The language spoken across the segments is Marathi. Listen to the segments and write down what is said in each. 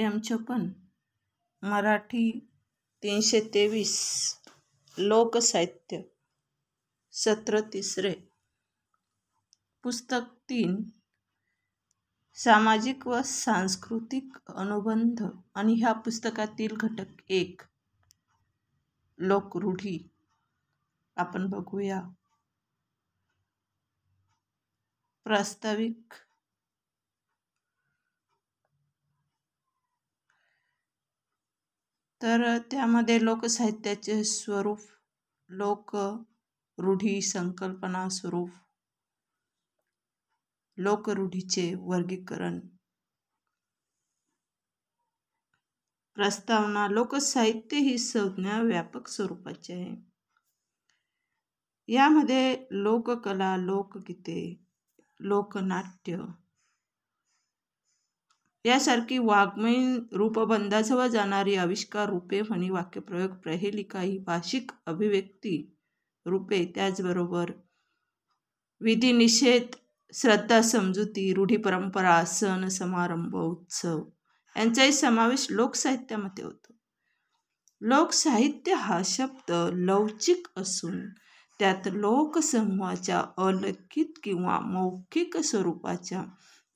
एम छप्पन मराठी तीनशे तेवीस लोकसाहित्य सत्र तिसरे पुस्तक तीन सामाजिक व सांस्कृतिक अनुबंध आणि ह्या पुस्तकातील घटक एक लोकरूढी आपण बघूया प्रास्ताविक तर त्यामध्ये लोकसाहित्याचे स्वरूप लोक रूढी संकल्पना स्वरूप लोकरूढीचे वर्गीकरण प्रस्तावना लोकसाहित्य ही संज्ञा व्यापक स्वरूपाची आहे यामध्ये लोककला लोकगीते लोकनाट्य यासारखी वाग्मयीन रूपबंधाजवळ जाणारी आविष्कार रूपे म्हणी वाक्यप्रयोग प्रहेलिका ही भाषिक अभिव्यक्ती रूपे त्याचबरोबर विधिनिषेध श्रद्धा समजुती रूढी परंपरा सण समारंभ उत्सव यांचाही समावेश लोकसाहित्यामध्ये होतो लोकसाहित्य हा शब्द लवचिक असून त्यात लोकसमूहाच्या अलिखित किंवा मौखिक स्वरूपाच्या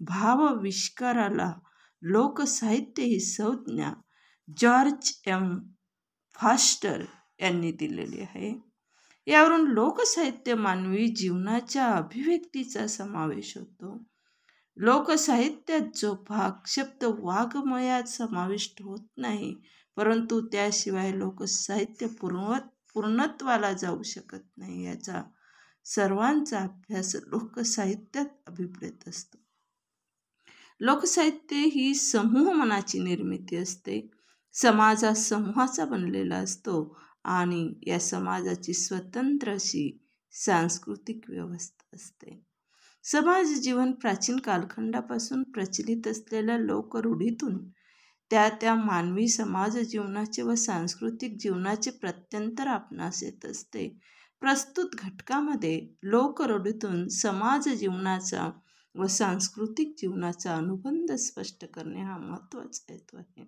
भावविष्काराला लोकसाहित्य ही संज्ञा जॉर्ज एम फास्टर यांनी दिलेली आहे यावरून लोकसाहित्य मानवी जीवनाच्या अभिव्यक्तीचा समावेश होतो लोकसाहित्यात जो भाग शब्द वाघमयात समाविष्ट होत नाही परंतु त्याशिवाय लोकसाहित्य पूर्व पूर्णत्वाला जाऊ शकत नाही याचा सर्वांचा अभ्यास लोकसाहित्यात अभिप्रेत असतो लोकसाहित्य ही समूह मनाची निर्मिती असते समाज हा समूहाचा बनलेला असतो आणि या समाजाची स्वतंत्र अशी सांस्कृतिक व्यवस्था असते समाज जीवन प्राचीन कालखंडापासून प्रचलित असलेल्या लोकरूढीतून त्या त्या मानवी समाज जीवनाचे व सांस्कृतिक जीवनाचे प्रत्यंतर आपणास येत असते प्रस्तुत घटकामध्ये लोकरूढीतून समाज जीवनाचा व सांस्कृतिक जीवनाचा अनुबंध स्पष्ट करणे हा महत्वाचा हेतू आहे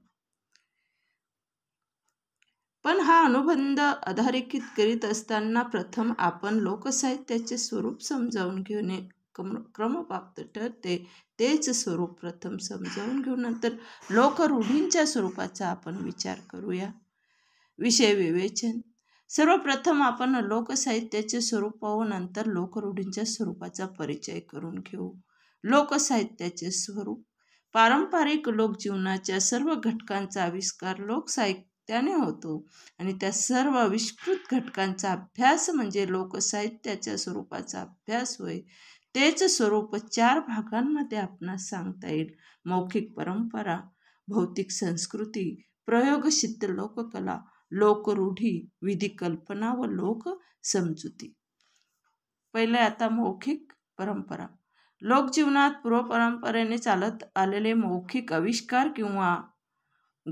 पण हा अनुबंध अधारेखित करीत असताना प्रथम आपण लोकसाहित्याचे स्वरूप समजावून घेणे प्राप्त ठरते तेच स्वरूप प्रथम समजावून घेऊन नंतर लोकरूढींच्या स्वरूपाचा आपण विचार करूया विषय विवेचन सर्वप्रथम आपण लोकसाहित्याचे स्वरूप पाहू नंतर लोकरूढींच्या स्वरूपाचा परिचय करून घेऊ लोकसाहित्याचे स्वरूप पारंपरिक लोकजीवनाच्या सर्व घटकांचा आविष्कार लोकसाहित्याने होतो आणि त्या सर्व आविष्कृत घटकांचा अभ्यास म्हणजे लोकसाहित्याच्या स्वरूपाचा अभ्यास होय तेच स्वरूप चार भागांमध्ये आपणास सांगता येईल मौखिक परंपरा भौतिक संस्कृती प्रयोगसिद्ध लोककला लोकरूढी कल्पना व लोक समजुती पहिले आता मौखिक परंपरा लोकजीवनात पूर्वपरंपरेने चालत आलेले मौखिक आविष्कार किंवा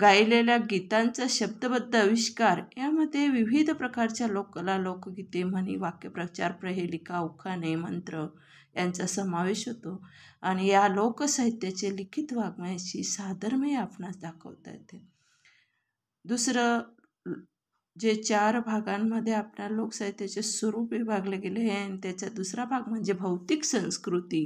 गायलेल्या गीतांचा शब्दबद्ध आविष्कार यामध्ये विविध प्रकारच्या लोककला लोकगीते म्हणी वाक्यप्रचार प्रहेलिका उखाणे मंत्र यांचा समावेश होतो आणि या लोकसाहित्याचे लिखित वाङ्मयाशी साधर्मय आपणास दाखवता येते दुसरं जे चार भागांमध्ये आपल्या लोकसाहित्याचे स्वरूप विभागले गेले आहे आणि त्याचा दुसरा भाग म्हणजे भौतिक संस्कृती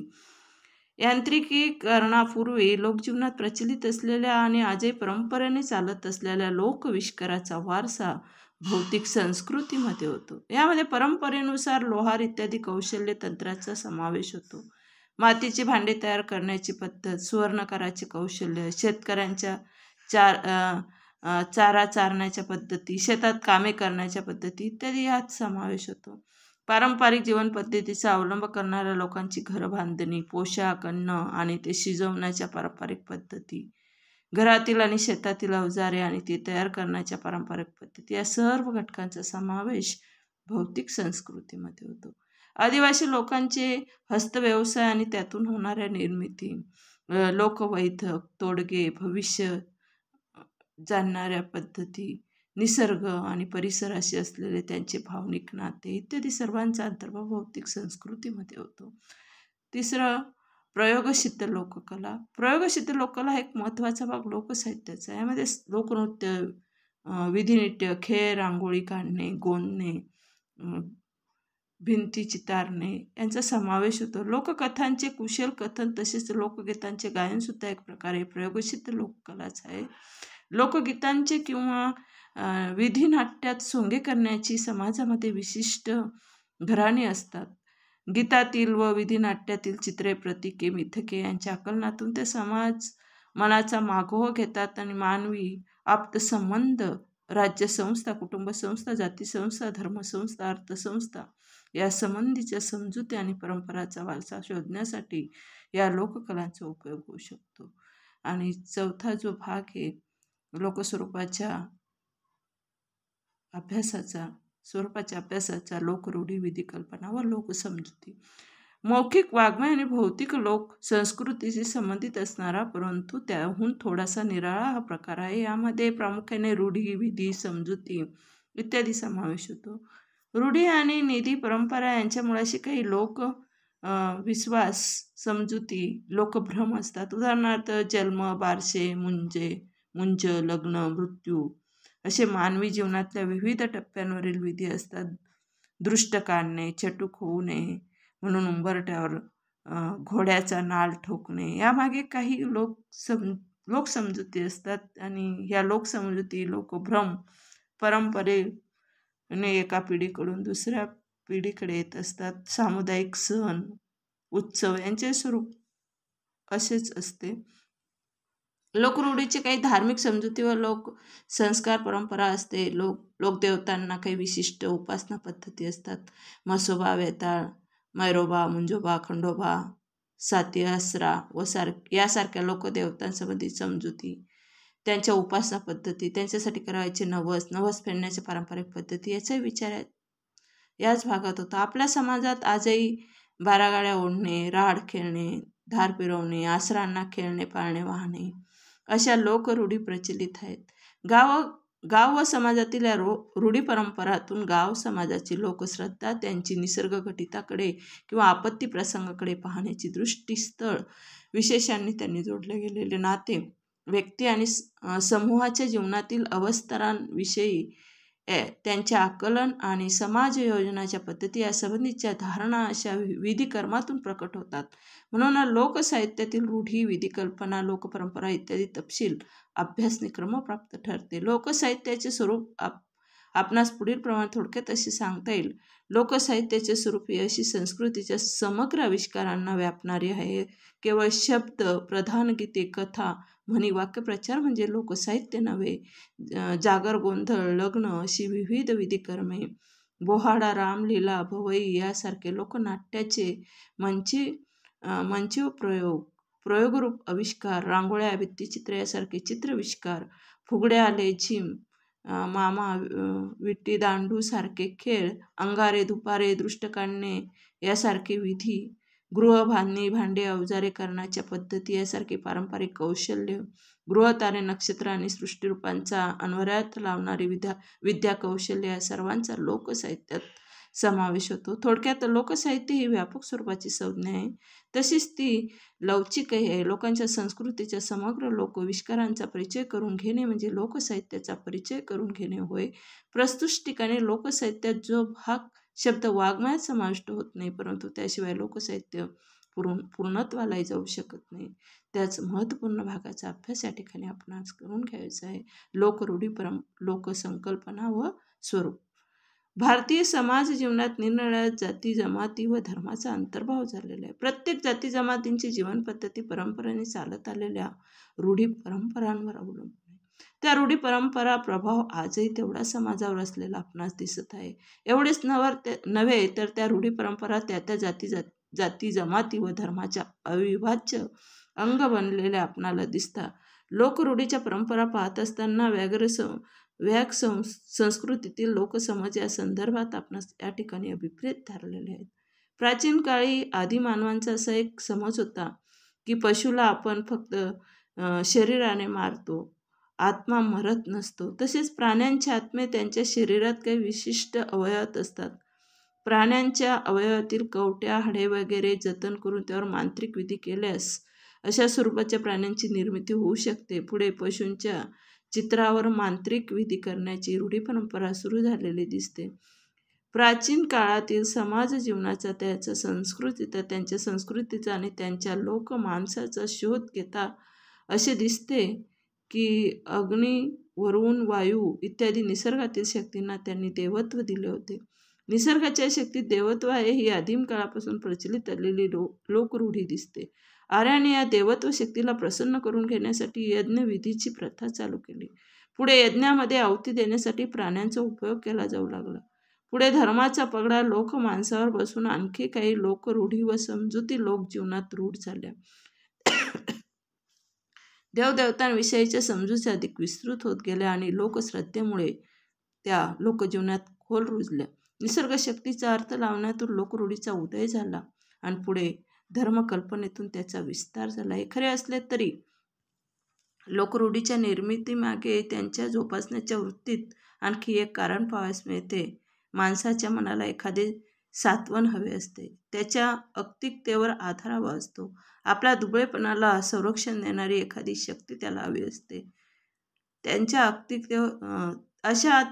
यांत्रिकीकरणापूर्वी लोकजीवनात प्रचलित असलेल्या आणि आजही परंपरेने चालत असलेल्या लोकविष्काराचा वारसा भौतिक संस्कृतीमध्ये होतो यामध्ये परंपरेनुसार लोहार इत्यादी कौशल्य तंत्राचा समावेश होतो मातीचे भांडे तयार करण्याची पद्धत सुवर्णकाराचे कौशल्य शेतकऱ्यांच्या चार चारा चारण्याच्या पद्धती शेतात कामे करण्याच्या पद्धती इत्यादी यात समावेश होतो पारंपरिक जीवन पद्धतीचा अवलंब करणाऱ्या लोकांची बांधणी पोशाख अन्न आणि ते शिजवण्याच्या पारंपरिक पद्धती घरातील आणि शेतातील अवजारे आणि ती तयार करण्याच्या पारंपरिक पद्धती या सर्व घटकांचा समावेश भौतिक संस्कृतीमध्ये होतो आदिवासी लोकांचे हस्तव्यवसाय आणि त्यातून होणाऱ्या निर्मिती लोकवैधक तोडगे भविष्य जाणणाऱ्या पद्धती निसर्ग आणि परिसराशी असलेले त्यांचे भावनिक नाते इत्यादी सर्वांचा अंतर्भाव भौतिक संस्कृतीमध्ये होतो तिसरं प्रयोगशिद्ध लोककला प्रयोगशिद्ध लोककला एक महत्त्वाचा भाग लोकसाहित्याचा यामध्ये लोकनृत्य विधिनृत्य खेळ रांगोळी काढणे गोंधणे भिंती चितारणे यांचा समावेश होतो लोककथांचे कुशल कथन तसेच लोकगीतांचे गायनसुद्धा एक प्रकारे प्रयोगशिद्ध लोककलाच आहे लोकगीतांचे किंवा विधीनाट्यात सोंगे करण्याची समाजामध्ये विशिष्ट घराणी असतात गीतातील व विधीनाट्यातील चित्रे प्रतीके मिथके यांच्या आकलनातून ते समाज मनाचा मागोह घेतात आणि मानवी आप्तसंबंध राज्यसंस्था जाती संस्था धर्मसंस्था अर्थसंस्था या संबंधीच्या समजुती आणि परंपराचा वारसा शोधण्यासाठी या लोककलांचा उपयोग होऊ शकतो आणि चौथा जो भाग आहे लोकस्वरूपाच्या अभ्यासाचा स्वरूपाच्या अभ्यासाचा लोकरूढी विधी कल्पना व लोकसमजुती मौखिक वाङ्मय आणि भौतिक लोक संस्कृतीशी संबंधित असणारा परंतु त्याहून थोडासा निराळा हा प्रकार आहे यामध्ये प्रामुख्याने रूढी विधी समजुती इत्यादी समावेश होतो रूढी आणि निधी परंपरा यांच्या मुळाशी काही लोक विश्वास समजुती लोकभ्रम असतात उदाहरणार्थ जन्म बारसे मुंजे मुंज लग्न मृत्यू असे मानवी जीवनातल्या विविध टप्प्यांवरील विधी असतात दृष्ट काढणे चटूक होऊ नये म्हणून उंबरट्यावर घोड्याचा नाल ठोकणे यामागे काही लोक सम लोकसमजुती असतात आणि ह्या लोकसमजुती लोकभ्रम परंपरेने एका पिढीकडून दुसऱ्या पिढीकडे येत असतात सामुदायिक सण उत्सव यांचे स्वरूप असेच असते लोकरूढीचे काही धार्मिक समजुती व लोक संस्कार परंपरा असते लोक लोकदेवतांना काही विशिष्ट उपासना पद्धती असतात मसोबा वेताळ मैरोबा मुंजोबा खंडोबा साती असरा व सार यासारख्या लोकदेवतांसंबंधी समजुती त्यांच्या उपासना पद्धती त्यांच्यासाठी करायचे नवस नवस फेडण्याच्या पारंपरिक पद्धती याचाही विचार याच भागात होता आपल्या समाजात आजही बारागाड्या ओढणे राहाड खेळणे धार पिरवणे आसरांना खेळणे पाळणे वाहणे अशा लोकरूढी प्रचलित आहेत गाव गाव व समाजातील या रो रूढी परंपरातून गाव समाजाची लोकश्रद्धा त्यांची निसर्ग घटिताकडे किंवा आपत्ती प्रसंगाकडे पाहण्याची दृष्टीस्थळ विशेषांनी त्यांनी जोडले गेलेले नाते व्यक्ती आणि समूहाच्या जीवनातील अवस्थरांविषयी त्यांचे आकलन आणि समाज योजनाच्या पद्धती या संबंधीच्या धारणा अशा विधिकर्मातून प्रकट होतात म्हणून लोकसाहित्यातील रूढी कल्पना लोकपरंपरा इत्यादी तपशील क्रम प्राप्त ठरते लोकसाहित्याचे स्वरूप आप आपणास पुढील प्रमाण थोडक्यात असे सांगता येईल लोकसाहित्याचे स्वरूप ही अशी संस्कृतीच्या समग्र आविष्कारांना व्यापणारी आहे केवळ शब्द प्रधान गीते कथा म्हणी वाक्यप्रचार म्हणजे लोकसाहित्य नव्हे जागर गोंधळ लग्न अशी विविध विधी कर्मे बोहाडा रामलीला भवई यासारखे लोकनाट्याचे मंची मंचीव प्रयोग प्रयोगरूप आविष्कार रांगोळ्या भित्तीचित्र यासारखे चित्रविष्कार फुगड्या लेझिम मामा विट्टी दांडू सारखे खेळ अंगारे दुपारे दृष्ट काढणे यासारखे विधी गृहबांधणी भांडे अवजारे करण्याच्या पद्धती यासारखी पारंपरिक कौशल्य गृहतारे नक्षत्र आणि सृष्टीरूपांचा अन्वयात लावणारी विद्या विद्या कौशल्य या सर्वांचा लोकसाहित्यात समावेश होतो थोडक्यात लोकसाहित्य ही व्यापक स्वरूपाची संज्ञा आहे तशीच ती लवचिकही आहे लोकांच्या संस्कृतीच्या समग्र लोकविष्कारांचा परिचय करून घेणे म्हणजे लोकसाहित्याचा परिचय करून घेणे होय प्रस्तुत ठिकाणी लोकसाहित्यात जो भाग शब्द वाङ्मयात समाविष्ट होत नाही परंतु त्याशिवाय लोकसाहित्य पूर्ण पूर्णत्वालाही जाऊ शकत नाही त्याच महत्त्वपूर्ण भागाचा अभ्यास या ठिकाणी आपण आज करून घ्यायचा आहे लोकरूढी परम लोकसंकल्पना व स्वरूप भारतीय समाज जीवनात निरनिळ्या जाती जमाती व धर्माचा अंतर्भाव झालेला आहे प्रत्येक जाती जमातींची जीवनपद्धती पद्धती परंपरेने चालत आलेल्या रूढी परंपरांवर अवलंबून त्या रूढी परंपरा प्रभाव आजही तेवढा समाजावर असलेला आपणास दिसत आहे एवढेच नवर ते नव्हे तर त्या रूढी परंपरा त्या त्या जाती जाती जमाती व धर्माच्या अविभाज्य अंग बनलेले आपणाला दिसता लोकरूढीच्या परंपरा पाहत असताना व्याघ्र व्याघ संस्कृतीतील लोकसमज या संदर्भात आपण या ठिकाणी अभिप्रेत ठरलेले आहेत प्राचीन काळी मानवांचा असा एक समज होता की पशुला आपण फक्त शरीराने मारतो आत्मा मरत नसतो तसेच प्राण्यांच्या आत्मे त्यांच्या शरीरात काही विशिष्ट अवयवात असतात प्राण्यांच्या अवयवातील कवट्या हाडे वगैरे जतन करून त्यावर मांत्रिक विधी केल्यास अशा स्वरूपाच्या प्राण्यांची निर्मिती होऊ शकते पुढे पशूंच्या चित्रावर मांत्रिक विधी करण्याची रूढी परंपरा सुरू झालेली दिसते प्राचीन काळातील समाज जीवनाचा त्याचा तर त्यांच्या संस्कृतीचा आणि त्यांच्या लोक माणसाचा शोध घेता असे दिसते की अग्नी वरुण वायू इत्यादी निसर्गातील शक्तींना त्यांनी देवत्व दिले होते निसर्गाच्या शक्तीत देवत्व आहे ही आदिम काळापासून प्रचलित असलेली लो लोकरूढी दिसते आर्याने या देवत्व शक्तीला प्रसन्न करून घेण्यासाठी यज्ञविधीची प्रथा चालू केली पुढे यज्ञामध्ये आवती देण्यासाठी प्राण्यांचा उपयोग केला जाऊ लागला पुढे धर्माचा पगडा लोक माणसावर बसून आणखी काही लोकरूढी व समजुती जीवनात रूढ झाल्या देवदेवतांविषयीच्या समजूचे अधिक विस्तृत होत गेल्या आणि लोकश्रद्धेमुळे त्या लोकजीवनात खोल रुजल्या निसर्गशक्तीचा अर्थ लावण्यातून लोकरूढीचा उदय झाला आणि पुढे धर्मकल्पनेतून त्याचा विस्तार झाला हे खरे असले तरी लोकरूढीच्या निर्मितीमागे त्यांच्या जोपासण्याच्या वृत्तीत आणखी एक कारण पाहायस मिळते माणसाच्या मनाला एखादे सात्वन हवे असते त्याच्या अक्तिकतेवर आधारावा असतो आपल्या दुबळेपणाला संरक्षण देणारी एखादी शक्ती त्याला हवी असते त्यांच्या अक्तिक अशा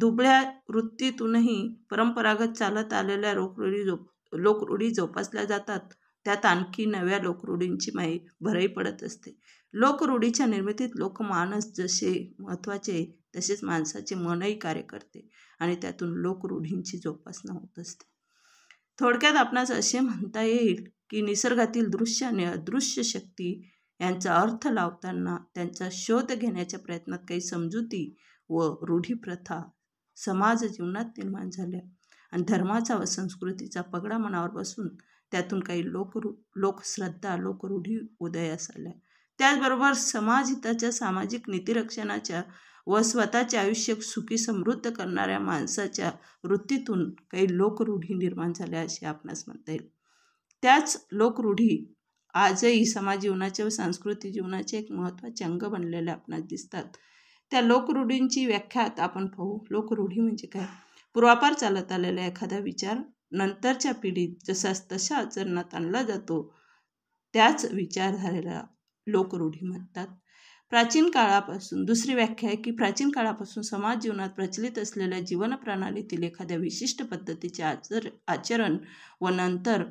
दुबळ्या वृत्तीतूनही परंपरागत चालत आलेल्या लोकरूढी जोप लोकरूढी जोपासल्या जातात त्यात आणखी नव्या लोकरूढींची माही भरही पडत असते लोकरूढीच्या निर्मितीत लोकमानस जसे महत्वाचे तसेच माणसाचे मनही कार्य करते आणि त्यातून लोकरूढींची जोपासना होत असते थोडक्यात आपणास असे म्हणता येईल की निसर्गातील दृश्य आणि अदृश्य शक्ती यांचा अर्थ लावताना त्यांचा शोध घेण्याच्या प्रयत्नात काही समजुती व रूढी प्रथा समाज जीवनात निर्माण झाल्या आणि धर्माचा व संस्कृतीचा पगडा मनावर बसून त्यातून काही लोकरू लोकश्रद्धा लोकरूढी उदयास आल्या त्याचबरोबर समाजहिताच्या सामाजिक नीतिरक्षणाच्या व स्वतःचे आयुष्य सुखी समृद्ध करणाऱ्या माणसाच्या वृत्तीतून काही लोकरूढी निर्माण झाल्या असे आपणास म्हणता येईल त्याच लोकरूढी आजही समाज जीवनाचे व सांस्कृतिक जीवनाचे एक महत्त्वाचे अंग बनलेले आपणास दिसतात त्या लोकरूढींची व्याख्यात आपण पाहू लोकरूढी म्हणजे काय पूर्वापार चालत आलेला एखादा विचार नंतरच्या पिढीत जसाच तशा आचरणात आणला जातो त्याच विचारधारेला लोकरूढी म्हणतात प्राचीन काळापासून दुसरी व्याख्या आहे की प्राचीन काळापासून समाज जीवनात प्रचलित असलेल्या जीवनप्रणालीतील एखाद्या विशिष्ट पद्धतीचे आचर आचरण व नंतर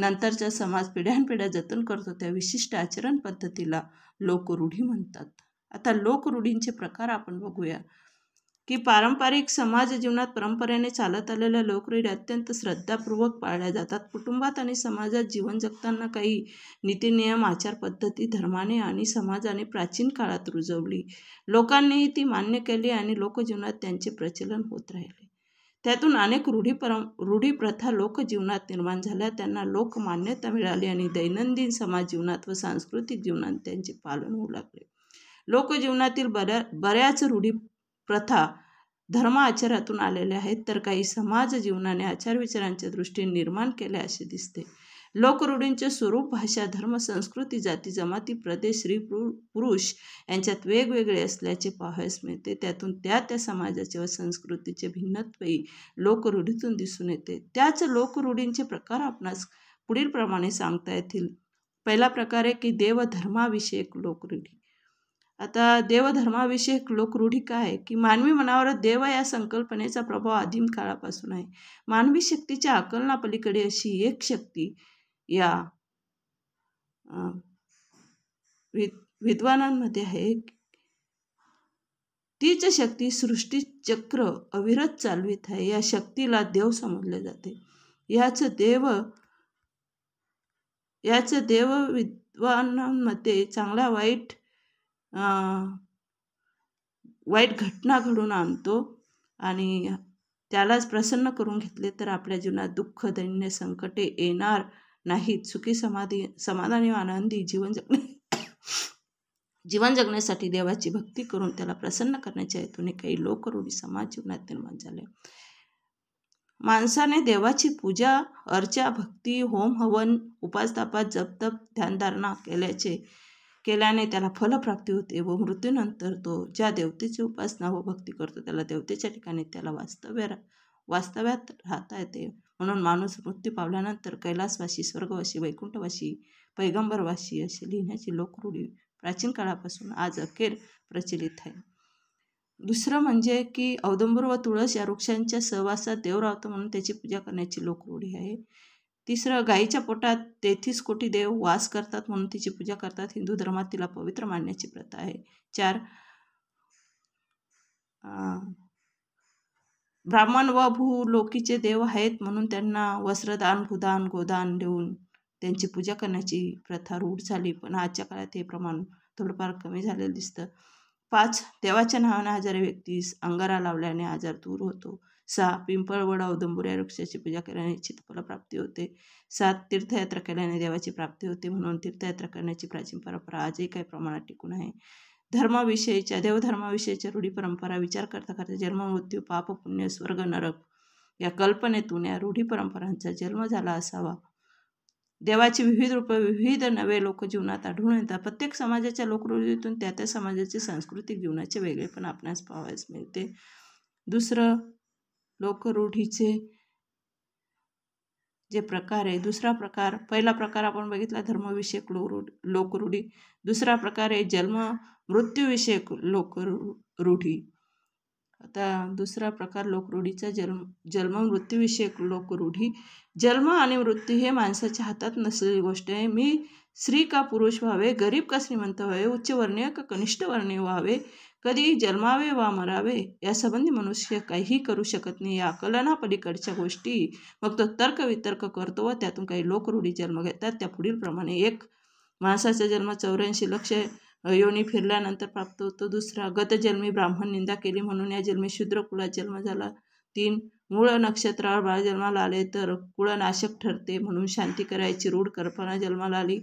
नंतरच्या समाज पिढ्यानपिढ्या जतन करतो त्या विशिष्ट आचरण पद्धतीला लोकरूढी म्हणतात आता लोकरूढींचे प्रकार आपण बघूया की पारंपरिक समाज जीवनात परंपरेने चालत आलेल्या लोकरीड अत्यंत श्रद्धापूर्वक पाळल्या जातात कुटुंबात आणि समाजात जीवन जगताना काही नीतीनियम आचार पद्धती धर्माने आणि समाजाने प्राचीन काळात रुजवली लोकांनीही ती मान्य केली आणि लोकजीवनात त्यांचे प्रचलन होत राहिले त्यातून अनेक रूढी परं रूढी प्रथा लोकजीवनात निर्माण झाल्या त्यांना लोकमान्यता मिळाली आणि दैनंदिन समाज जीवनात व सांस्कृतिक जीवनात त्यांचे पालन होऊ लागले लोकजीवनातील बऱ्या बऱ्याच रूढी प्रथा धर्म आचारातून आलेल्या आहेत तर काही समाज जीवनाने आचार विचारांच्या दृष्टीने निर्माण केल्या असे दिसते लोकरूढींचे स्वरूप भाषा धर्म संस्कृती जाती जमाती प्रदेश स्त्री पुरुष यांच्यात वेगवेगळे असल्याचे पाहायस मिळते त्यातून त्या त्या समाजाचे व संस्कृतीचे भिन्नत्वही लोकरूढीतून दिसून येते त्याच लोकरूढींचे प्रकार आपणास पुढील प्रमाणे सांगता येतील पहिला प्रकार आहे की देवधर्माविषयक लोकरूढी आता देवधर्माविषयक रूढी काय आहे की मानवी मनावर देव या संकल्पनेचा प्रभाव आदिम काळापासून आहे मानवी शक्तीच्या आकलनापलीकडे अशी एक शक्ती या विद्वानांमध्ये आहे तीच शक्ती सृष्टी चक्र अविरत चालवित आहे या शक्तीला देव समजले जाते याच देव याच देव विद्वानांमध्ये चांगला वाईट वाईट घटना घडून आणतो आणि त्यालाच प्रसन्न करून घेतले तर आपल्या जीवनात दुःख दैन्य संकटे येणार नाहीत सुखी समाधी समाधानी आनंदी जीवन जगणे जीवन जगण्यासाठी देवाची भक्ती करून त्याला प्रसन्न करण्याच्या हेतूने काही लोकरूढी समाज जीवनात निर्माण झाले माणसाने देवाची पूजा अर्चा भक्ती होम हवन जप तप ध्यानधारणा केल्याचे केल्याने त्याला फलप्राप्ती होते व मृत्यूनंतर तो ज्या देवतेची उपासना व भक्ती करतो त्याला देवतेच्या ठिकाणी त्याला वास्तव्य वास्तव्यात राहता येते म्हणून माणूस मृत्यू पावल्यानंतर कैलासवाशी स्वर्गवाशी वैकुंठवाशी पैगंबरवाशी असे लिहिण्याची लोकरूढी प्राचीन काळापासून आज अखेर प्रचलित आहे दुसरं म्हणजे की औदंबर व तुळस या वृक्षांच्या सहवासात देव राहतो म्हणून त्याची पूजा करण्याची लोकरूढी आहे तिसरं गाईच्या पोटात तेहतीस कोटी देव वास करतात म्हणून तिची पूजा करतात हिंदू धर्मात तिला पवित्र मानण्याची प्रथा आहे चार ब्राह्मण व भू लोकीचे देव आहेत म्हणून त्यांना वस्त्रदान भूदान गोदान देऊन त्यांची पूजा करण्याची प्रथा रूढ झाली पण आजच्या काळात हे प्रमाण थोडंफार कमी झालेलं दिसतं पाच देवाच्या नावाने आजारी व्यक्तीस अंगारा लावल्याने आजार दूर होतो सहा पिंपळ औदंबूर या वृक्षाची पूजा केल्याने इच्छित प्राप्ती होते सात तीर्थयात्रा केल्याने देवाची प्राप्ती होते म्हणून तीर्थयात्रा करण्याची प्राचीन परंपरा आजही काही प्रमाणात टिकून आहे धर्माविषयीच्या देवधर्माविषयीच्या रूढी परंपरा विचार करता करता जन्म मृत्यू पाप पुण्य स्वर्ग नरक या कल्पनेतून या रूढी परंपरांचा जन्म झाला असावा देवाची विविध रूप विविध नवे जीवनात आढळून येतात प्रत्येक समाजाच्या लोकरूढीतून त्या त्या समाजाचे सांस्कृतिक जीवनाचे वेगळेपण आपणास पाहावयास मिळते दुसरं लोकरूढीचे जे प्रकार आहे दुसरा प्रकार पहिला प्रकार आपण बघितला धर्मविषयक लोकरूढ लोकरूढी दुसरा प्रकार आहे जन्म मृत्यूविषयक लोकरूढी आता दुसरा प्रकार लोकरूढीचा जन्म जन्म मृत्यूविषयक लोकरूढी जन्म आणि मृत्यू हे माणसाच्या हातात नसलेली गोष्ट आहे मी स्त्री का पुरुष व्हावे गरीब का श्रीमंत व्हावे वर्णीय का कनिष्ठ वर्णीय व्हावे कधी जन्मावे वा मरावे यासंबंधी मनुष्य काहीही करू शकत नाही या कलनापलीकडच्या गोष्टी मग तो तर्कवितर्क करतो व त्यातून काही लोक रूढी जन्म घेतात त्या प्रमाणे एक माणसाचा जन्म चौऱ्याऐंशी लक्ष योनी फिरल्यानंतर प्राप्त होतो दुसरा गतजन्मी ब्राह्मण निंदा केली म्हणून या जन्मी शूद्र जन्म झाला तीन मूळ नक्षत्रावर बाळ जन्माला आले तर कुळनाशक ठरते म्हणून शांती करायची रूढ कल्पना जन्माला आली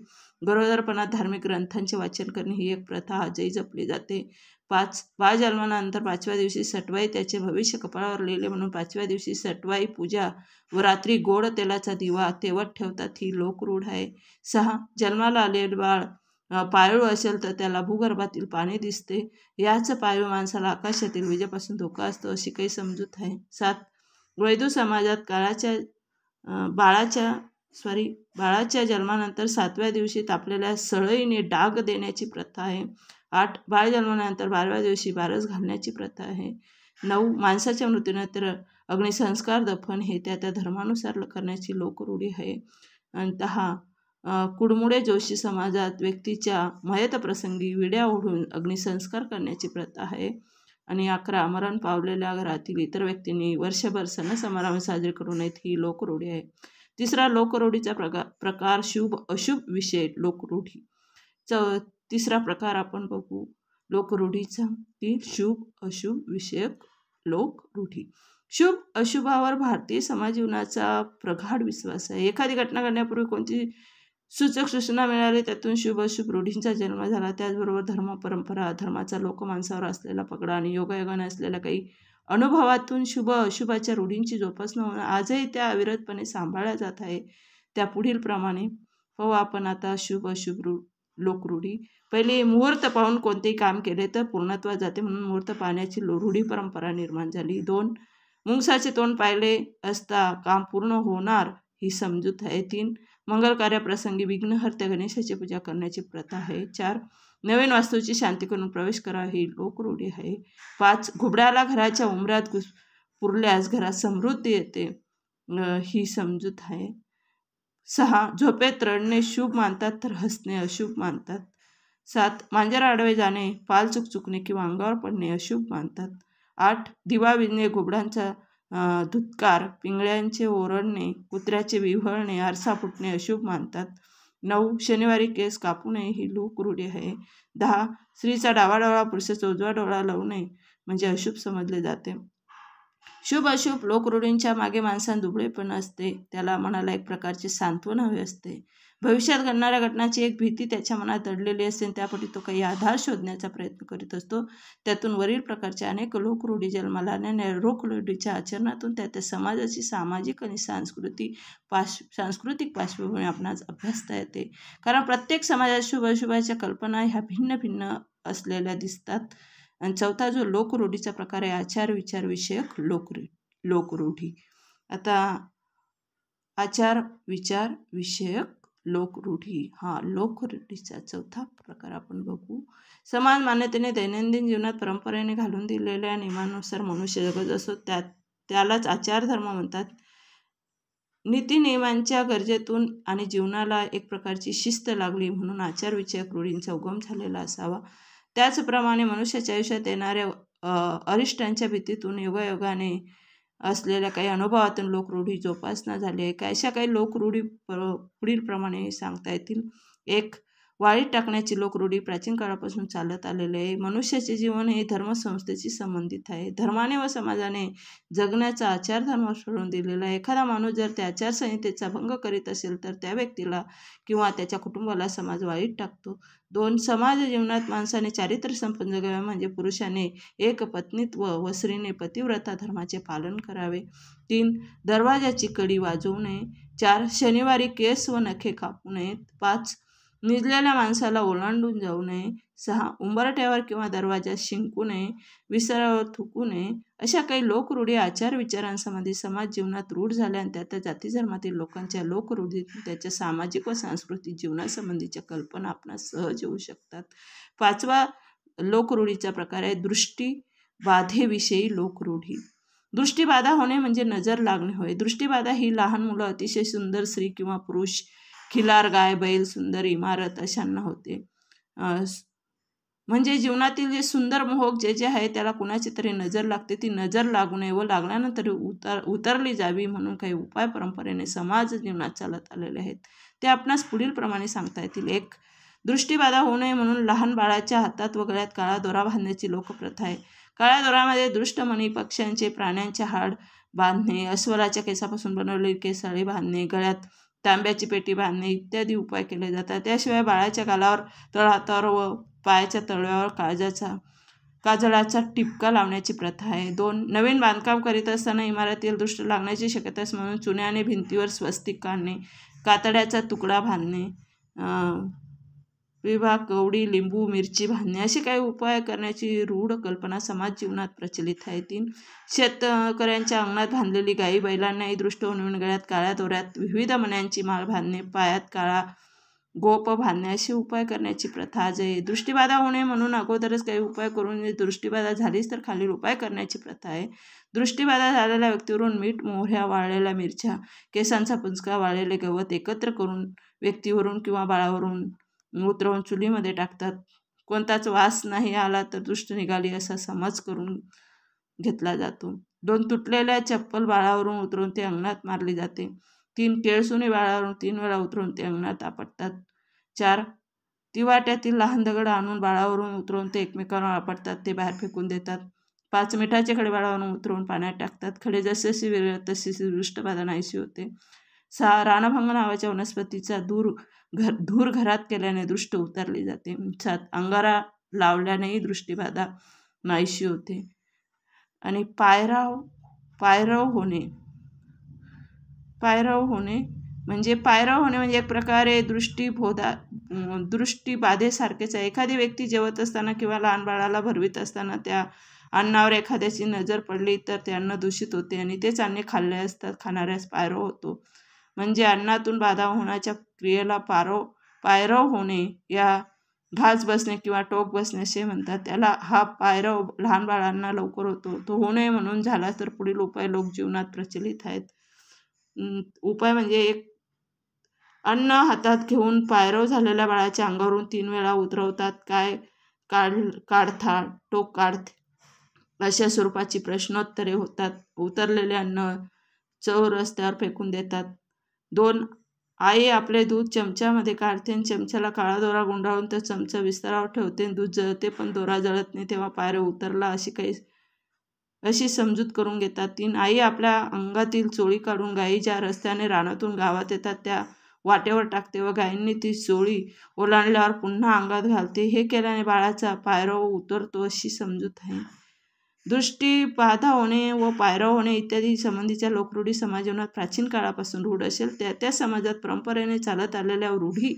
गरोदरपणात धार्मिक ग्रंथांचे वाचन करणे ही एक प्रथा आजही जपली जाते पाच बाळ जन्मानंतर पाचव्या दिवशी सटवाई त्याचे भविष्य कपाळावर लिहिले म्हणून पाचव्या दिवशी सटवाई पूजा व रात्री गोड तेलाचा दिवा तेवत ठेवतात ही लोकरूढ आहे सहा जन्माला आलेले बाळ पाळीव असेल तर त्याला भूगर्भातील पाणी दिसते याच पाळीव माणसाला आकाशातील विजेपासून धोका असतो अशी काही समजूत आहे सात वैदू समाजात काळाच्या बाळाच्या सॉरी बाळाच्या जन्मानंतर सातव्या दिवशी तापलेल्या सळईने डाग देण्याची प्रथा आहे आठ बाळ जन्मानंतर बाराव्या दिवशी बारस घालण्याची प्रथा आहे नऊ माणसाच्या मृत्यूनंतर अग्निसंस्कार दफन हे त्या त्या धर्मानुसार करण्याची लोकरूढी आहे आणि दहा कुडमुडे जोशी समाजात व्यक्तीच्या मयतप्रसंगी विड्या ओढून अग्निसंस्कार करण्याची प्रथा आहे आणि अकरा मरण पावलेल्या घरातील इतर व्यक्तींनी वर्षभर सण समारंभ साजरे करू नयेत ही लोकरूढी आहे तिसरा लोकरूढीचा प्रका प्रकार शुभ अशुभ विषय लोकरूढी च तिसरा प्रकार आपण बघू लोकरूढीचा ती शुभ अशुभ विषयक लोकरूढी शुभ अशुभावर भारतीय समाज जीवनाचा प्रगाढ विश्वास आहे एखादी घटना घडण्यापूर्वी कोणती सूचक सूचना मिळाली त्यातून शुभ शुभ रूढींचा जन्म झाला त्याचबरोबर धर्म परंपरा धर्माचा माणसावर असलेला पकडा आणि योगायोगाने असलेल्या काही अनुभवातून शुभ अशुभाच्या रूढींची जोपासना होणं आजही त्या अविरतपणे सांभाळल्या जात आहे त्या पुढील प्रमाणे हो आपण आता शुभ अशुभ रू लोकरूढी पहिले मुहूर्त पाहून कोणतेही काम केले तर पूर्णत्वा जाते म्हणून मुहूर्त पाहण्याची रूढी परंपरा निर्माण झाली दोन मुंगसाचे तोंड पाहिले असता काम पूर्ण होणार ही समजूत आहे तीन मंगलकार्याप्रसंगी विघ्नहर्त्या गणेशाची पूजा करण्याची प्रथा आहे चार नवीन वास्तूची शांती करून प्रवेश करा ही लोकरूढी आहे पाच घुबड्याला घराच्या उमरात घुस पुरल्यास घरात समृद्धी येते ही समजूत आहे सहा झोपेत रडणे शुभ मानतात तर हसणे अशुभ मानतात सात मांजर आडवे जाणे पाल चुकचुकणे किंवा अंगावर पडणे अशुभ मानतात आठ दिवा विजणे घुबडांचा धुतकार पिंगळ्यांचे ओरडणे कुत्र्याचे विव्हळणे आरसा फुटणे अशुभ मानतात नऊ शनिवारी केस कापू नये ही लूक रूढी आहे दहा स्त्रीचा डावा डोळा पुरुषाचा उजवा डोळा लावू नये म्हणजे अशुभ समजले जाते शुभ अशुभ लोकरूढींच्या मागे माणसां दुबळेपण असते त्याला मनाला एक प्रकारचे सांत्वन हवे असते भविष्यात घडणाऱ्या घटनांची एक भीती त्याच्या मनात दडलेली असते त्यापोटी तो काही आधार शोधण्याचा प्रयत्न करीत असतो त्यातून वरील प्रकारच्या अनेक रूढी जन्माला रोख रूढीच्या आचरणातून त्या त्या समाजाची सामाजिक आणि सांस्कृतिक पाश सांस्कृतिक पार्श्वभूमी आपणास अभ्यासता येते कारण प्रत्येक समाजात शुभशुभाच्या कल्पना ह्या भिन्न भिन्न असलेल्या दिसतात आणि चौथा जो लोकरूढीचा प्रकार आहे आचार विचार विषयक लोक लोकरूढी आता आचार विचार विषयक लोकरूढी हा लोकरूढीचा चौथा प्रकार आपण बघू समान मान्यतेने दैनंदिन जीवनात परंपरेने घालून दिलेल्या नियमानुसार मनुष्य जगत असो त्या त्यालाच आचारधर्म म्हणतात नीती नियमांच्या गरजेतून आणि जीवनाला एक प्रकारची शिस्त लागली म्हणून आचारविषयक रूढींचा उगम झालेला असावा त्याचप्रमाणे मनुष्याच्या आयुष्यात येणाऱ्या अरिष्टांच्या भीतीतून योगायोगाने असलेल्या काही अनुभवातून लोकरूढी जोपासना झाली आहे अशा काही लोकरूढी प पुढीलप्रमाणे सांगता येतील एक वाळीत टाकण्याची लोक रूढी प्राचीन काळापासून चालत आलेले आहे मनुष्याचे जीवन हे धर्मसंस्थेशी संबंधित आहे धर्माने व समाजाने जगण्याचा आचारधर्म सोडून दिलेला आहे एखादा माणूस जर त्या आचारसंहितेचा भंग करीत असेल तर त्या व्यक्तीला किंवा त्याच्या कुटुंबाला समाज वाईट टाकतो दोन समाज जीवनात माणसाने चारित्र्य संपन्न जगावे म्हणजे पुरुषाने एक पत्नीत्व व स्त्रीने पतिव्रता धर्माचे पालन करावे तीन दरवाजाची कडी वाजवू नये चार शनिवारी केस व नखे कापू नयेत पाच निजलेल्या माणसाला ओलांडून जाऊ नये सहा उंबरट्यावर किंवा दरवाजा शिंकू नये विसरावर थुकू नये अशा काही लोकरूढी आचार विचारांसंबंधी समाज जीवनात रूढ झाल्या त्या त्या जाती धर्मातील लोकांच्या लोकरूढीत त्याच्या सामाजिक व सांस्कृतिक जीवनासंबंधीच्या कल्पना आपणास सहज होऊ शकतात पाचवा लोकरूढीचा प्रकार आहे दृष्टीबाधेविषयी लोकरूढी दृष्टीबाधा होणे म्हणजे नजर लागणे होय दृष्टीबाधा ही लहान मुलं अतिशय सुंदर स्त्री किंवा पुरुष खिलार गाय बैल सुंदर इमारत अशांना होते म्हणजे जीवनातील जे सुंदर मोहक जे जे आहे त्याला कुणाची तरी नजर लागते ती नजर लागू नये व लागल्यानंतर उतर उतरली जावी म्हणून काही उपाय परंपरेने समाज जीवनात चालत आलेले आहेत ते आपणास पुढील प्रमाणे सांगता येतील एक दृष्टीबाधा होऊ नये म्हणून लहान बाळाच्या हातात व गळ्यात काळा दोरा बांधण्याची लोकप्रथा आहे काळ्या दोरामध्ये दृष्टमणी पक्ष्यांचे प्राण्यांचे हाड बांधणे अस्वलाच्या केसापासून बनवलेली केसाळी बांधणे गळ्यात तांब्याची पेटी बांधणे इत्यादी उपाय केले जातात त्याशिवाय बाळाच्या गालावर तळहातावर व पायाच्या तळव्यावर काळजाचा काजळाचा टिपका लावण्याची प्रथा आहे दोन नवीन बांधकाम करीत असताना इमारतीला दृष्ट लागण्याची शक्यता म्हणून चुन्याने भिंतीवर स्वस्तिक काढणे कातड्याचा तुकडा बांधणे विभाग कवडी लिंबू मिरची भांडणे असे काही उपाय करण्याची रूढ कल्पना समाज जीवनात प्रचलित आहे तीन शेतकऱ्यांच्या अंगणात बांधलेली गाई बैलांनाही दृष्ट होऊन गळ्यात काळ्या दोऱ्यात विविध मण्यांची माळ बांधणे पायात काळा गोप बांधणे असे उपाय करण्याची प्रथा आज आहे दृष्टीबाधा होणे म्हणून अगोदरच काही उपाय करून दृष्टीबाधा झालीच तर खालील उपाय करण्याची प्रथा आहे दृष्टीबाधा झालेल्या व्यक्तीवरून मीठ मोहऱ्या वाळलेल्या मिरच्या केसांचा पुंजका वाळलेले गवत एकत्र करून व्यक्तीवरून किंवा बाळावरून उतरवून चुलीमध्ये टाकतात कोणताच वास नाही आला तर दुष्ट निघाली असा समज करून घेतला जातो दोन तुटलेल्या चप्पल बाळावरून उतरून ते अंगणात मारली जाते तीन केळसुनी बाळावरून तीन वेळा उतरून ते अंगणात आपटतात चार तिवाट्यातील लहान दगड आणून बाळावरून उतरून ते एकमेकांवर आपटतात ते बाहेर फेकून देतात पाच मिठाचे खडे बाळावरून उतरून पाण्यात टाकतात खडे जसजशी विरळत तशी दृष्टबाधा नाहीशी होते सहा राणभंग नावाच्या वनस्पतीचा दूर घर धूर घरात केल्याने दृष्ट उतरली जाते सात अंगारा लावल्यानेही दृष्टीबाधा नाहीशी होते आणि पायराव पायरव होणे पायराव होणे म्हणजे पायराव होणे म्हणजे एक प्रकारे दृष्टीबोधा दृष्टीबाधेसारखेच आहे एखादी व्यक्ती जेवत असताना किंवा लहान बाळाला भरवीत असताना त्या अन्नावर एखाद्याची नजर पडली तर ते अन्न दूषित होते आणि तेच अन्न खाल्ले असतात खाणाऱ्यास पायरव होतो म्हणजे अन्नातून बाधा होण्याच्या क्रियेला पारो पायरव होणे या घास बसणे किंवा टोक बसणे असे म्हणतात त्याला हा पायरव लहान बाळांना लवकर होतो तो होऊ नये म्हणून झाला तर पुढील उपाय लोक जीवनात प्रचलित आहेत उपाय म्हणजे एक अन्न हातात घेऊन पायरव झालेल्या बाळाच्या अंगावरून तीन वेळा उतरवतात काय काढ काढथा टोक काढ अशा स्वरूपाची प्रश्नोत्तरे होतात उतरलेले अन्न चौ रस्त्यावर फेकून देतात दोन आई आपले दूध चमच्यामध्ये काढते चमच्याला काळा दोरा गुंडाळून तो चमचा विस्तारावर ठेवते दूध जळते पण दोरा जळत नाही तेव्हा पायऱ्या उतरला अशी काही अशी समजूत करून घेतात तीन आई आपल्या अंगातील चोळी काढून गाई ज्या रस्त्याने रानातून गावात येतात त्या वाटेवर टाकते व गायींनी ती चोळी ओलांडल्यावर पुन्हा अंगात घालते हे केल्याने बाळाचा पायरो उतरतो अशी समजूत आहे दृष्टी पाहता होणे व पायरा होणे इत्यादी संबंधीच्या लोकरूढी जीवनात प्राचीन काळापासून रूढ असेल त्या त्या समाजात परंपरेने चालत आलेल्या रूढी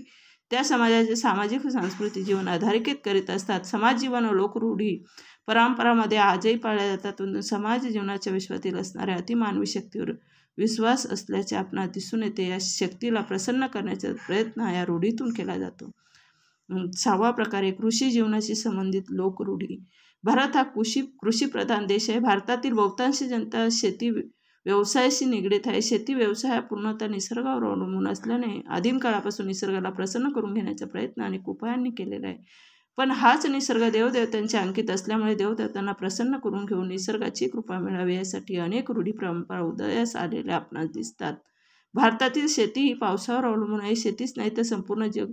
त्या समाजाचे सामाजिक व सांस्कृतिक जीवन आधारित करीत असतात समाज व लोकरूढी परंपरामध्ये आजही पाळल्या जातात समाज जीवनाच्या विश्वातील असणाऱ्या अतिमानवी शक्तीवर विश्वास असल्याचे आपणास दिसून येते या शक्तीला प्रसन्न करण्याचा प्रयत्न या रूढीतून केला जातो सहावा प्रकारे कृषी जीवनाशी संबंधित लोकरूढी भारत हा कृषी कृषीप्रधान देश आहे भारतातील बहुतांश जनता शेती व्यवसायाशी निगडीत आहे शेती व्यवसाय हा पूर्णतः निसर्गावर अवलंबून असल्याने आदिम काळापासून निसर्गाला प्रसन्न करून घेण्याचा प्रयत्न अनेक उपायांनी केलेला आहे पण हाच निसर्ग देवदेवतांच्या अंकित असल्यामुळे देवदेवतांना प्रसन्न करून घेऊन निसर्गाची कृपा मिळावी यासाठी अनेक रूढी परंपरा उदयास आलेल्या आपणास दिसतात भारतातील शेती ही पावसावर अवलंबून आहे शेतीच नाही तर संपूर्ण जग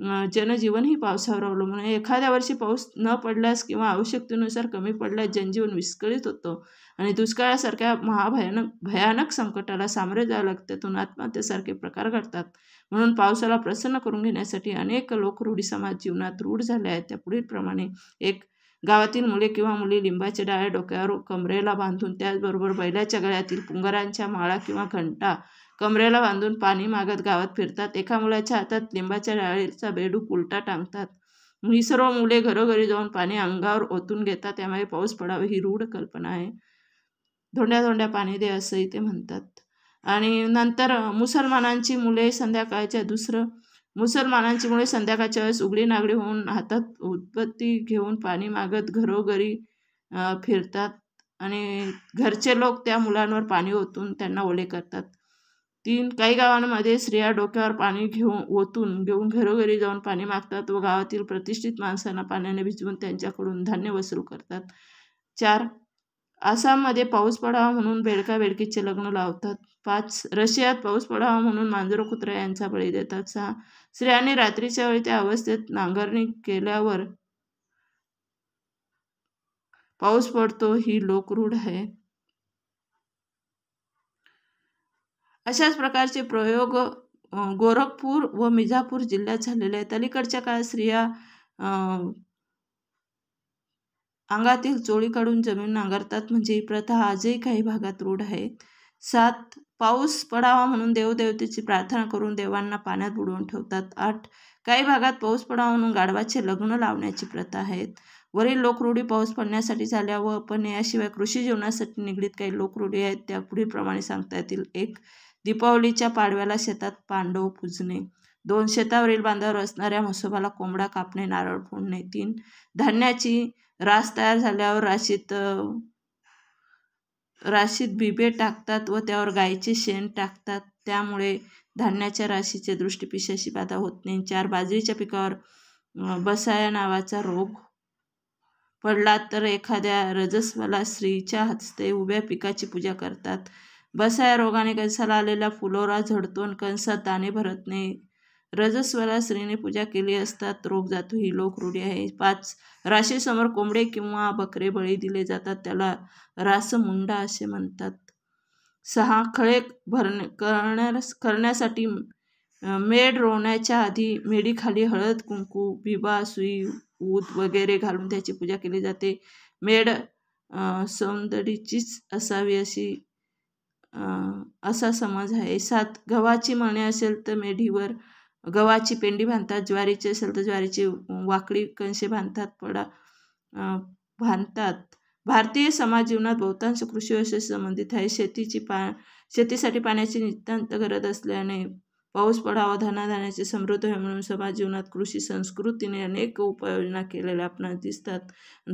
जनजीवन ही पावसावर अवलंबून आहे एखाद्या वर्षी पाऊस न पडल्यास किंवा आवश्यकतेनुसार कमी पडल्यास जनजीवन विस्कळीत होतं आणि दुष्काळासारख्या महाभयानक भयानक संकटाला सामोरे जावं लागतं त्यातून आत्महत्येसारखे प्रकार घडतात म्हणून पावसाला प्रसन्न करून घेण्यासाठी अनेक लोक रूढी समाज जीवनात रूढ झाले आहेत त्या पुढील प्रमाणे एक गावातील मुले किंवा मुली लिंबाच्या डाळ्या डोक्यावर कमरेला बांधून त्याचबरोबर बैलाच्या गळ्यातील पुंगरांच्या माळा किंवा घंटा कमरेला बांधून पाणी मागत गावात फिरतात एका मुलाच्या हातात लिंबाच्या डाळीचा बेडूक उलटा टांगतात ही सर्व मुले घरोघरी जाऊन पाणी अंगावर ओतून घेतात त्यामुळे पाऊस पडावा ही रूढ कल्पना आहे धोंड्या धोंड्या पाणी दे असंही ते म्हणतात आणि नंतर मुसलमानांची मुले संध्याकाळच्या दुसरं मुसलमानांची मुळे संध्याकाळच्या वेळेस उघडी नागडी होऊन हातात उत्पत्ती घेऊन पाणी मागत घरोघरी फिरतात आणि घरचे लोक त्या मुलांवर पाणी ओतून त्यांना ओले करतात तीन काही गावांमध्ये स्त्रिया डोक्यावर पाणी घेऊन ओतून घेऊन घरोघरी जाऊन पाणी मागतात व गावातील प्रतिष्ठित माणसांना पाण्याने भिजवून त्यांच्याकडून धान्य वसूल करतात चार आसाममध्ये पाऊस पडावा म्हणून बेडका बेडकीचे लग्न लावतात पाच रशियात पाऊस पडावा म्हणून मांजर कुत्रा यांचा बळी देतात सहा स्त्रियांनी रात्रीच्या वेळी त्या अवस्थेत नांगरणी केल्यावर पाऊस पडतो ही लोकरूढ आहे अशाच प्रकारचे प्रयोग गोरखपूर व मिझापूर जिल्ह्यात झालेले आहेत अलीकडच्या काळात स्त्रिया अंगातील चोळी काढून जमीन नांगरतात म्हणजे ही प्रथा आजही काही भागात रूढ आहे सात पाऊस पडावा म्हणून देवदेवतेची प्रार्थना करून देवांना पाण्यात बुडवून ठेवतात आठ काही भागात पाऊस पडावा म्हणून गाढवाचे लग्न लावण्याची प्रथा आहेत वरील लोकरूढी पाऊस पडण्यासाठी झाल्या व पण याशिवाय कृषी जीवनासाठी निगडीत काही लोकरूढी आहेत त्या पुढीलप्रमाणे सांगता येतील एक दीपावलीच्या पाडव्याला शेतात पांडव पुजणे दोन शेतावरील बांधावर असणाऱ्या म्हसोबाला कोंबडा कापणे नारळ फोडणे तीन धान्याची रास तयार झाल्यावर राशीत राशीत बिबे टाकतात व त्यावर गायीचे शेण टाकतात त्यामुळे धान्याच्या राशीचे दृष्टीपिशाशी बाधा होत नाही चार बाजरीच्या पिकावर बसाया नावाचा रोग पडला तर एखाद्या रजस्वला स्त्रीच्या हस्ते उभ्या पिकाची पूजा करतात बसा या रोगाने कंसाला आलेला फुलोरा आणि कंसात दाणे भरत नाही रजस्वला स्त्रीने पूजा केली असतात रोग जातो ही लोक रूढी आहे पाच राशीसमोर कोंबडे किंवा बकरे बळी दिले जातात त्याला रासमुंडा असे म्हणतात सहा खळे भरणे करण्या करण्यासाठी मेड रोवण्याच्या आधी मेडीखाली हळद कुंकू भिबा सुई ऊद वगैरे घालून त्याची पूजा केली जाते मेड सौंदरीचीच असावी अशी असा समज आहे सात गव्हाची मणे असेल तर मेढीवर गव्हाची पेंडी बांधतात ज्वारीची असेल तर ज्वारीची वाकडी कणसे बांधतात पडा बांधतात भारतीय समाज जीवनात बहुतांश कृषी व्यवसायाशी संबंधित आहे शेतीची पा शेतीसाठी पाण्याची नितांत गरज असल्याने पाऊस पडावा धनाधान्याचे समृद्ध आहे म्हणून समाज जीवनात कृषी संस्कृतीने अनेक उपाययोजना केलेल्या आपणास दिसतात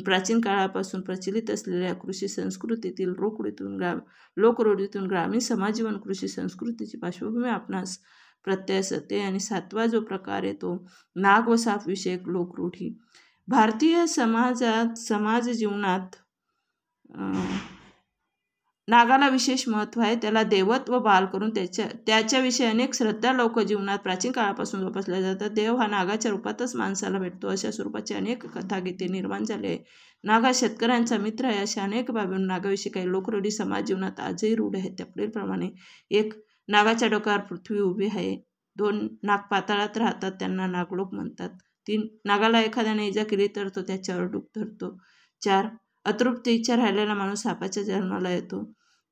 प्राचीन काळापासून प्रचलित असलेल्या कृषी संस्कृतीतील रोकडीतून ग्राम लोकरोडीतून ग्रामीण जीवन कृषी संस्कृतीची पार्श्वभूमी आपणास प्रत्यय आणि सातवा जो प्रकार येतो नाग व साप विषयक लोकरूढी भारतीय समाजात समाज जीवनात नागाला विशेष महत्त्व आहे त्याला दैवत व बाल करून त्याच्या त्याच्याविषयी अनेक श्रद्धा लोक जीवनात प्राचीन काळापासून जोपासल्या जातात देव हा नागाच्या रूपातच माणसाला भेटतो अशा स्वरूपाचे अनेक कथागीते निर्माण झाले आहे नागा शेतकऱ्यांचा मित्र आहे अशा अनेक बाबींवर नागाविषयी काही लोकरूढी समाज जीवनात आजही रूढ आहेत प्रमाणे एक नागाच्या डोक्यावर पृथ्वी उभी आहे दोन नाग पाताळात राहतात त्यांना नागलोक म्हणतात तीन नागाला एखाद्याने इजा केली तर तो त्याच्यावर डूब धरतो चार अतृप्त इच्छा राहिलेला माणूस सापाच्या जन्माला येतो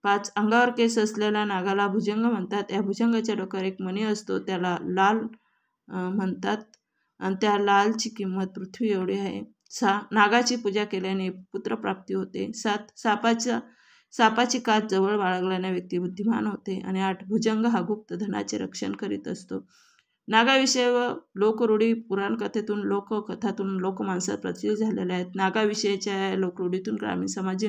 पाच अंगावर केस असलेल्या नागाला भुजंग म्हणतात या भुजंगाच्या डोक्यावर एक मणी असतो त्याला लाल म्हणतात आणि त्या लालची किंमत पृथ्वी एवढी आहे सा नागाची पूजा केल्याने पुत्रप्राप्ती होते सात सापाच्या सापाची कात जवळ बाळगल्याने व्यक्ती बुद्धिमान होते आणि आठ भुजंग हा गुप्त धनाचे रक्षण करीत असतो नागाविषयी व लोकरूढी पुराणकथेतून लोककथातून लोकमानसात प्रचलित झालेल्या आहेत नागाविषयीच्या लोकरूढीतून ग्रामीण समाज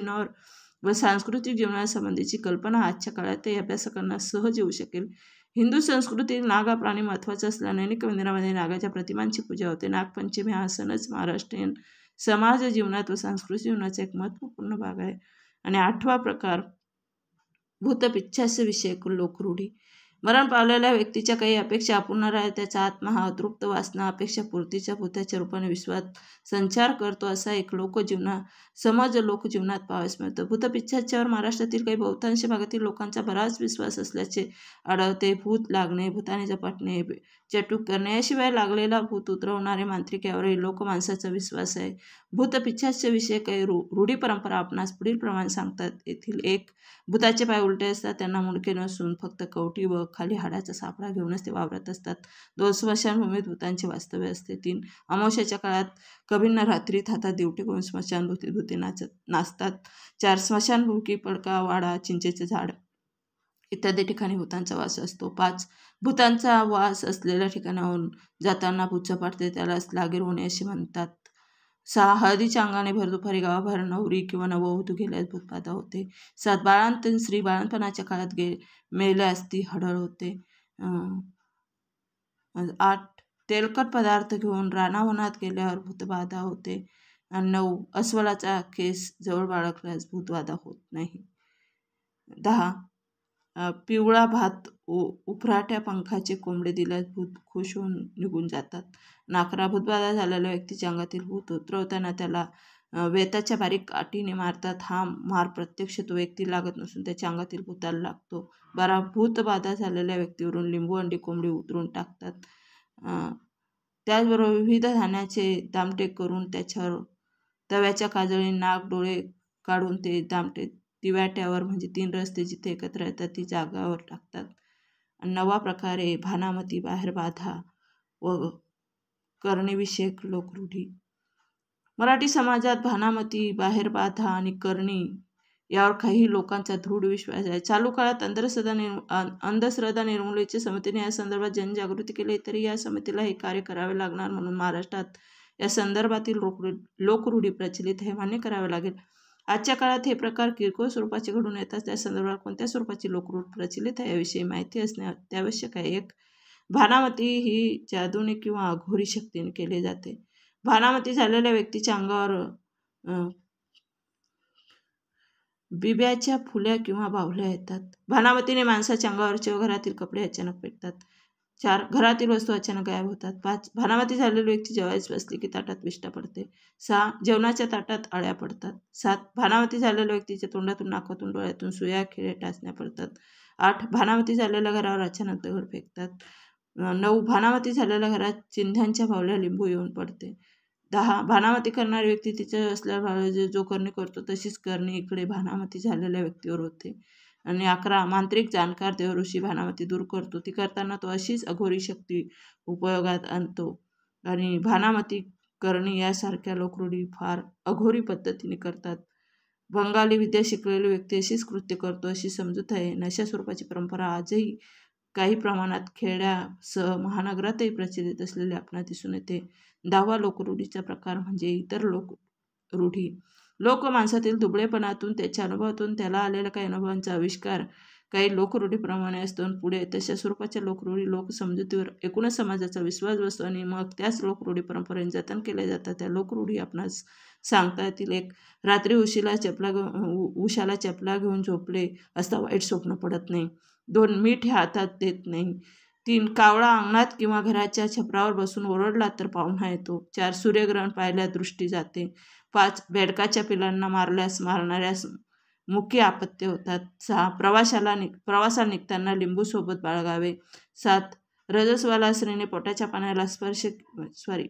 व सांस्कृतिक जीवनासंबंधीची कल्पना आजच्या काळात ते अभ्यासकांना सहज येऊ शकेल हिंदू संस्कृतीत नागा प्राणी महत्वाचा असल्याने अनेक मंदिरामध्ये नागाच्या प्रतिमांची पूजा होते नागपंचमी हा सणच महाराष्ट्रीयन समाज जीवनात व सांस्कृतिक जीवनाचा एक महत्त्वपूर्ण भाग आहे आणि आठवा प्रकार भूतपिच्छास्य विषयक लोकरूढी मरण पावलेल्या व्यक्तीच्या काही अपेक्षा अपूर्ण राहिल्या त्याचा आत्मा हा अतृप्त वासना अपेक्षा पूर्तीच्या भूताच्या रूपाने विश्वात संचार करतो असा एक लोकजीवना समज लोकजीवनात पावस मिळतो भूतपिच्छाच्यावर महाराष्ट्रातील काही बहुतांश भागातील लोकांचा बराच विश्वास असल्याचे आढळते भूत लागणे भूताने झपाटणे चटूक करण्याशिवाय लागलेला भूत उतरवणारे मांत्रिक यावरही माणसाचा विश्वास आहे भूतपिच्छाच्या विषय काही रू रूढी परंपरा आपणास पुढील प्रमाण सांगतात येथील एक भूताचे पाय उलटे असतात त्यांना मुडके नसून फक्त कवटी व खाली हाडाचा सापळा घेऊनच ते वावरत असतात दोन स्मशानभूमीत भूतांचे वास्तव्य असते तीन अमावश्याच्या काळात कबींना रात्रीत हातात दिवटी करून स्मशानभूती भूते नाचत नाचतात चार स्मशानभूकी पडका वाडा चिंचेचे झाड इत्यादी ठिकाणी भूतांचा वास असतो पाच भूतांचा वास असलेल्या ठिकाणाहून जाताना पाडते त्यालाच लागीर होणे असे म्हणतात हळदीच्या अंगाने भर दुपारी गावाभर नवरी किंवा नववधू गेल्यास भूतबाधा होते सात बाळांत श्री बाळंतपणाच्या काळात गे मेल्यास ती हडळ होते आठ तेलकट पदार्थ घेऊन रानावनात गेल्यावर भूतबाधा होते नऊ अस्वलाचा केस जवळ बाळगल्यास भूतबाधा होत नाही दहा पिवळा भात उ उफराट्या पंखाचे कोंबडे दिल्यास भूत खुश होऊन निघून जातात नाकरा भूतबाधा झालेल्या व्यक्तीच्या अंगातील भूत उतरवताना त्याला वेताच्या बारीक काठीने मारतात हा मार प्रत्यक्ष तो व्यक्ती लागत नसून त्याच्या अंगातील भूताला लागतो बारा भूतबाधा झालेल्या व्यक्तीवरून लिंबू अंडी कोंबडी उतरून टाकतात त्याचबरोबर विविध धान्याचे दामटे करून त्याच्यावर तव्याच्या काजळी नाक डोळे काढून ते दामटे दिव्याट्यावर म्हणजे तीन रस्ते जिथे एकत्र येतात ती जागावर लागतात नवा प्रकारे भानामती बाहेर बाधा व लोक लोकरूढी मराठी समाजात भानामती बाहेर बाधा आणि करणी यावर काही लोकांचा दृढ विश्वास आहे चालू काळात अंधश्रद्धा निर्म अंधश्रद्धा निर्मूलनेच्या समितीने या संदर्भात जनजागृती केली तरी या समितीला हे कार्य करावे लागणार म्हणून महाराष्ट्रात या संदर्भातील लोक लोकरूढी प्रचलित हे मान्य करावे लागेल आजच्या काळात हे प्रकार किरकोळ स्वरूपाचे घडून येतात त्या संदर्भात कोणत्या स्वरूपाची लोकरूट प्रचलित आहे याविषयी माहिती असणे अत्यावश्यक आहे एक भानामती ही जादूने किंवा अघोरी शक्तीने केले जाते भानामती झालेल्या व्यक्तीच्या अंगावर बिब्याच्या फुल्या किंवा बावल्या येतात भानामतीने माणसाच्या अंगावरचे घरातील कपडे अचानक पेटतात चार घरातील वस्तू अचानक गायब होतात पाच भानामती झालेली व्यक्ती जेवायच बसली की ताटात विष्टा पडते सहा जेवणाच्या ताटात आळ्या पडतात सात भानामती झालेल्या व्यक्तीच्या तोंडातून नाकातून डोळ्यातून सुया खिळे टाचण्या पडतात आठ भानामती झालेल्या घरावर अचानक दगड फेकतात नऊ भानामती झालेल्या घरात चिंध्यांच्या भावल्या लिंबू येऊन पडते दहा भानामती करणारी व्यक्ती तिच्या असल्या भाव जो करणे करतो तशीच करणे इकडे भानामती झालेल्या व्यक्तीवर होते आणि अकरा मांत्रिक जाणकार देव ऋषी भानामती दूर करतो ती करताना तो अशीच अघोरी शक्ती उपयोगात आणतो आणि भानामती करणे यासारख्या लोकरूढी फार अघोरी पद्धतीने करतात बंगाली विद्या शिकलेली व्यक्ती अशीच कृत्य करतो अशी समजूत आहे नशा स्वरूपाची परंपरा आजही काही प्रमाणात खेड्यासह महानगरातही प्रचलित असलेले आपण दिसून येते दहावा लोकरूढीचा प्रकार म्हणजे इतर लोक रूढी लोक माणसातील दुबळेपणातून त्याच्या अनुभवातून त्याला आलेल्या काही अनुभवांचा आविष्कार काही लोकरूढीप्रमाणे असतो पुढे तशा स्वरूपाच्या लोकरूढी लोक एकूणच समाजाचा विश्वास बसतो आणि मग त्याच लोकरूढी परंपरेने जतन केल्या जातात त्या लोकरूढी आपणास सांगता येतील एक रात्री उशीला चपला उशाला चपला घेऊन झोपले असता वाईट स्वप्न पडत नाही दोन मीठ हे हातात देत नाही तीन कावळा अंगणात किंवा घराच्या छपरावर बसून ओरडला तर पाहुणा येतो चार सूर्यग्रहण पाहिल्या दृष्टी जाते पाच बेडकाच्या पिलांना मारल्यास मारणाऱ्यास मुख्य आपत्ती होतात सहा प्रवाशाला निक प्रवासा निघताना लिंबूसोबत बाळगावे सात रजस्वाला स्त्रीने पोटाच्या पाण्याला स्पर्श सॉरी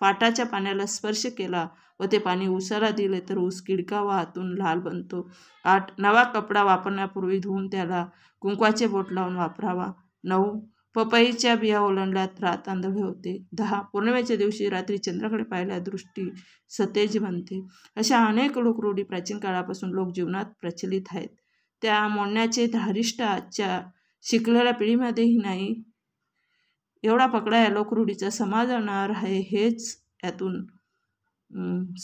पाटाच्या पाण्याला स्पर्श केला व ते पाणी उसाला दिले तर ऊस किडका व हातून लाल बनतो आठ नवा कपडा वापरण्यापूर्वी धुवून त्याला कुंकवाचे बोट लावून वापरावा नऊ पपईच्या बिया ओलांडल्यात रात आंधळे होते दहा पौर्णिमेच्या दिवशी रात्री चंद्राकडे पाहिल्या दृष्टी सतेज बनते अशा अनेक लोकरूढी प्राचीन काळापासून लोक जीवनात प्रचलित आहेत त्या मोडण्याचे धारिष्ट आजच्या शिकलेल्या पिढीमध्येही नाही एवढा पकडा या लोकरूढीचा समाजणार आहे हेच यातून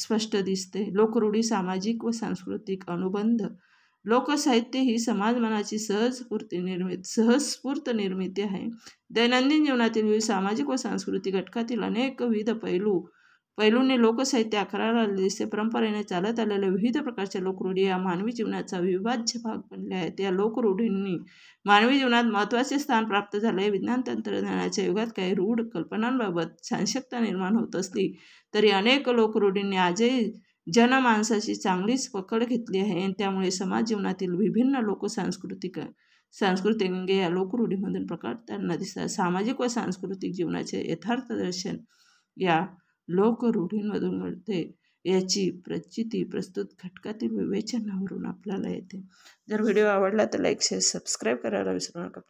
स्पष्ट दिसते लोकरूढी सामाजिक व सांस्कृतिक अनुबंध लोकसाहित्य ही समाज समाजमानाची सहजपूर्ती निर्मित सहस्फूर्त निर्मिती आहे दैनंदिन जीवनातील विविध सामाजिक व सांस्कृतिक घटकातील अनेक विविध पैलू पैलूंनी लोकसाहित्य अकराला दिसते परंपरेने चालत आलेल्या विविध प्रकारच्या लोकरूढी या मानवी जीवनाचा विभाज्य भाग बनले आहेत या लोकरूढींनी मानवी जीवनात महत्त्वाचे स्थान प्राप्त झाले विज्ञान तंत्रज्ञानाच्या युगात काही रूढ कल्पनांबाबत संशक्ता निर्माण होत असली तरी अनेक लोकरूढींनी आजही जनमानसाची चांगलीच पकड घेतली आहे आणि त्यामुळे समाज जीवनातील विभिन्न लोकसांस्कृतिक सांस्कृतिक या लोकरूढीमधून प्रकार त्यांना दिसतात सामाजिक व सांस्कृतिक जीवनाचे यथार्थ दर्शन या लोकरूढींमधून मिळते याची प्रचिती प्रस्तुत घटकातील विवेचनावरून आपल्याला येते जर व्हिडिओ आवडला तर लाईक शेअर सबस्क्राईब करायला विसरू नका